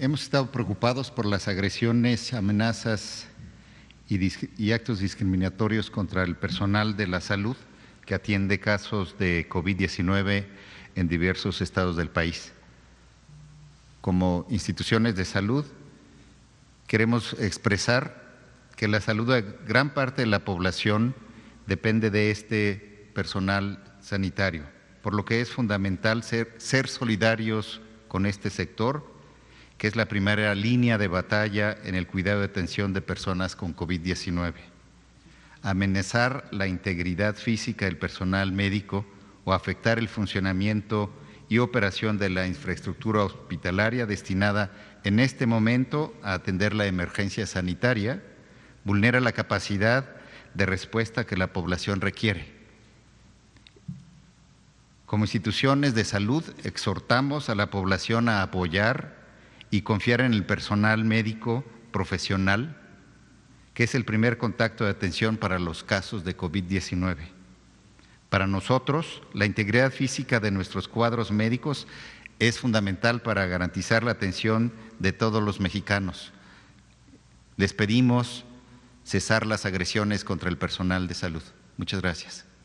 hemos estado preocupados por las agresiones, amenazas y, actos discriminatorios contra el personal de la salud que atiende casos de COVID-19 en diversos estados del país. Como instituciones de salud, queremos expresar que la salud de gran parte de la población depende de este personal sanitario, por lo que es fundamental ser, ser solidarios con este sector que es la primera línea de batalla en el cuidado de atención de personas con COVID-19. Amenazar la integridad física del personal médico o afectar el funcionamiento y operación de la infraestructura hospitalaria destinada en este momento a atender la emergencia sanitaria vulnera la capacidad de respuesta que la población requiere. Como instituciones de salud, exhortamos a la población a apoyar y confiar en el personal médico profesional, que es el primer contacto de atención para los casos de COVID-19. Para nosotros, la integridad física de nuestros cuadros médicos es fundamental para garantizar la atención de todos los mexicanos. Les pedimos cesar las agresiones contra el personal de salud. Muchas gracias.